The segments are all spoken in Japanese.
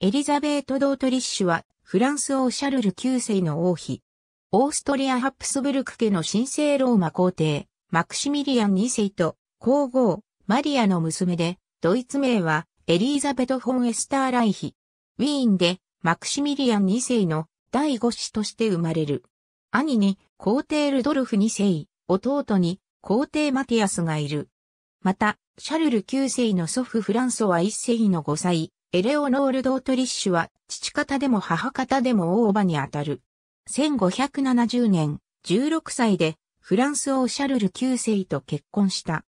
エリザベート・ドートリッシュは、フランス王シャルル9世の王妃。オーストリア・ハプスブルク家の神聖ローマ皇帝、マクシミリアン2世と、皇后、マリアの娘で、ドイツ名は、エリザベト・フォン・エスター・ライヒ。ウィーンで、マクシミリアン2世の第5子として生まれる。兄に、皇帝ルドルフ2世、弟に、皇帝マティアスがいる。また、シャルル9世の祖父フランソワ1世の5歳、エレオノール・ドートリッシュは父方でも母方でも大叔母にあたる。1570年、16歳でフランス王シャルル9世と結婚した。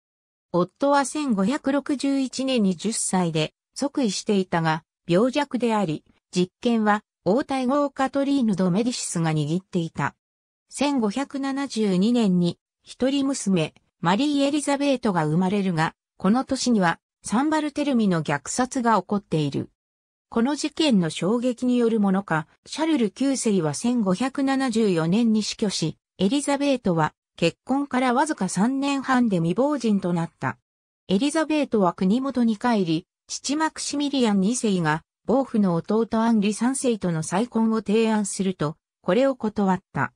夫は1561年に10歳で即位していたが、病弱であり、実権は王太后カトリーヌ・ド・メディシスが握っていた。1572年に一人娘、マリー・エリザベートが生まれるが、この年にはサンバルテルミの虐殺が起こっている。この事件の衝撃によるものか、シャルル9世は1574年に死去し、エリザベートは結婚からわずか3年半で未亡人となった。エリザベートは国元に帰り、父マクシミリアン2世が、暴父の弟アンリ3世との再婚を提案すると、これを断った。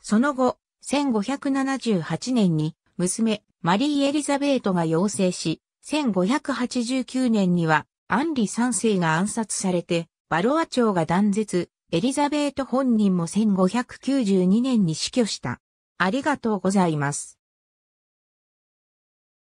その後、1578年に、娘、マリー・エリザベートが要請し、1589年には、アンリ3世が暗殺されて、バロア朝が断絶、エリザベート本人も1592年に死去した。ありがとうございます。